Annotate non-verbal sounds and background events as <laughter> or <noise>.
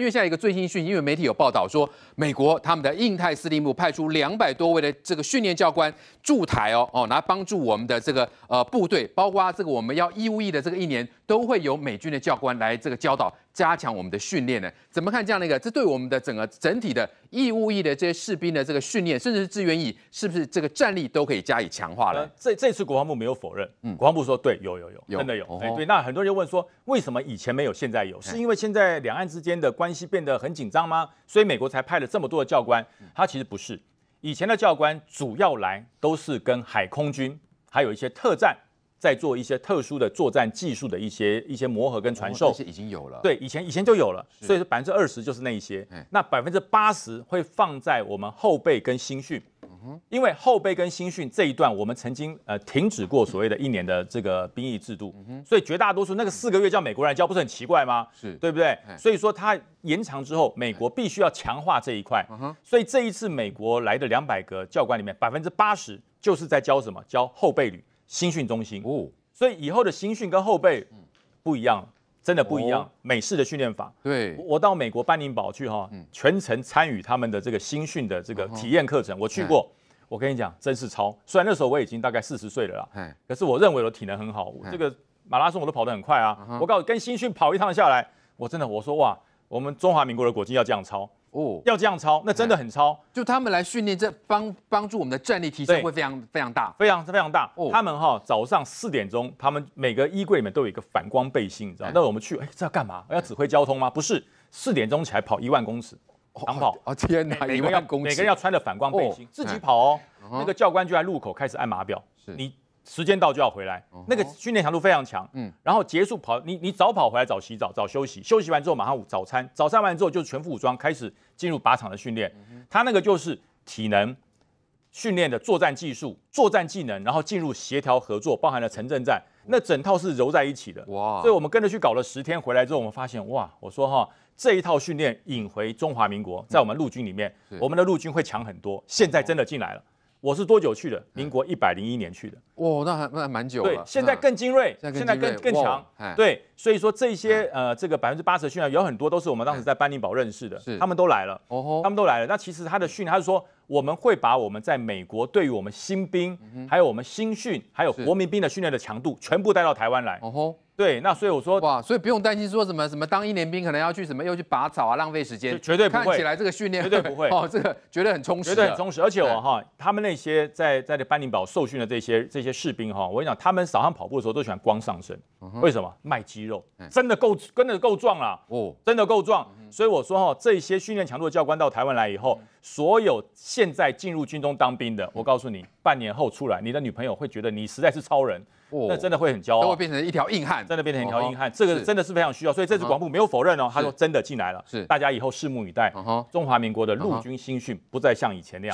因为下一个最新讯，因为媒体有报道说，美国他们的印太司令部派出两百多位的这个训练教官驻台哦哦，来帮助我们的这个呃部队，包括这个我们要义务役的这个一年，都会有美军的教官来这个教导。加强我们的训练呢？怎么看这样的一个？这对我们的整个整体的义务役的这些士兵的这个训练，甚至是志愿役，是不是这个战力都可以加以强化了？这这次国防部没有否认，嗯，国防部说对，有有有，真的有。哎，对，那很多人就问说，为什么以前没有，现在有？是因为现在两岸之间的关系变得很紧张吗？所以美国才派了这么多的教官？他其实不是，以前的教官主要来都是跟海空军，还有一些特战。在做一些特殊的作战技术的一些一些磨合跟传授，是已经有了。对，以前以前就有了，所以说百分之二十就是那一些。那百分之八十会放在我们后备跟新训。因为后备跟新训这一段，我们曾经呃停止过所谓的一年的这个兵役制度，所以绝大多数那个四个月叫美国人教不是很奇怪吗？是，对不对？所以说它延长之后，美国必须要强化这一块。所以这一次美国来的两百个教官里面，百分之八十就是在教什么？教后备旅。新训中心哦，所以以后的新训跟后备不一样，真的不一样。美式的训练法，对，我到美国班宁堡去哈，全程参与他们的这个新训的这个体验课程，我去过。我跟你讲，真是超。虽然那时候我已经大概四十岁了啦，可是我认为我体能很好，这个马拉松我都跑得很快啊。我告诉，跟新训跑一趟下来，我真的我说哇，我们中华民国的国军要这样超。哦，要这样操，那真的很操。就他们来训练，这帮帮助我们的战力提升会非常非常大，非常非常大。他们哈早上四点钟，他们每个衣柜里面都有一个反光背心，你知道那我们去，哎，这要干嘛？要指挥交通吗？不是，四点钟起来跑一万公尺，长跑啊！天，每个人要穿着反光背心，自己跑哦。那个教官就在路口开始按码表，是你。时间到就要回来，那个训练强度非常强，嗯，然后结束跑，你你早跑回来早洗澡早休息，休息完之后马上午餐，早餐完之后就全副武装开始进入靶场的训练，他那个就是体能训练的作战技术、作战技能，然后进入协调合作，包含了城镇战，那整套是揉在一起的，哇！所以我们跟着去搞了十天，回来之后我们发现，哇，我说哈，这一套训练引回中华民国，在我们陆军里面，我们的陆军会强很多，现在真的进来了。我是多久去的？民国一百零一年去的。哇，那还那还蛮久。对，现在更精锐，现在更更强。对，所以说这些呃，这个百分之八十的训练有很多都是我们当时在班尼堡认识的，他们都来了，哦吼，他们都来了。那其实他的训练，他是说我们会把我们在美国对于我们新兵，还有我们新训，还有国民兵的训练的强度全部带到台湾来，哦吼。对，那所以我说哇，所以不用担心说什么什么当一年兵可能要去什么又去拔草啊，浪费时间，绝对看起来这个训练绝对不会 <laughs> 哦，这个绝对很充实，绝对充实。而且我哈，他们那些在在班宁堡受训的这些这些士兵哈，我跟你讲，他们早上跑步的时候都喜欢光上身，为什么卖肌肉，真的够真的够壮了哦，真的够壮。所以我说哈，这些训练强度的教官到台湾来以后，所有现在进入军中当兵的，我告诉你，半年后出来，你的女朋友会觉得你实在是超人。那真的会很骄傲，都会变成一条硬汉，真的变成一条硬汉，这个真的是非常需要，所以这次广播部没有否认哦，他说真的进来了，是大家以后拭目以待。中华民国的陆军新训不再像以前那样。